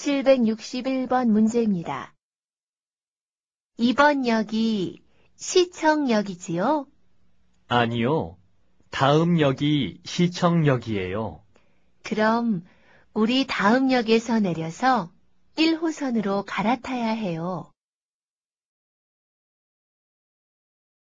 761번 문제입니다. 이번 역이 시청역이지요? 아니요. 다음 역이 시청역이에요. 그럼 우리 다음 역에서 내려서 1호선으로 갈아타야 해요.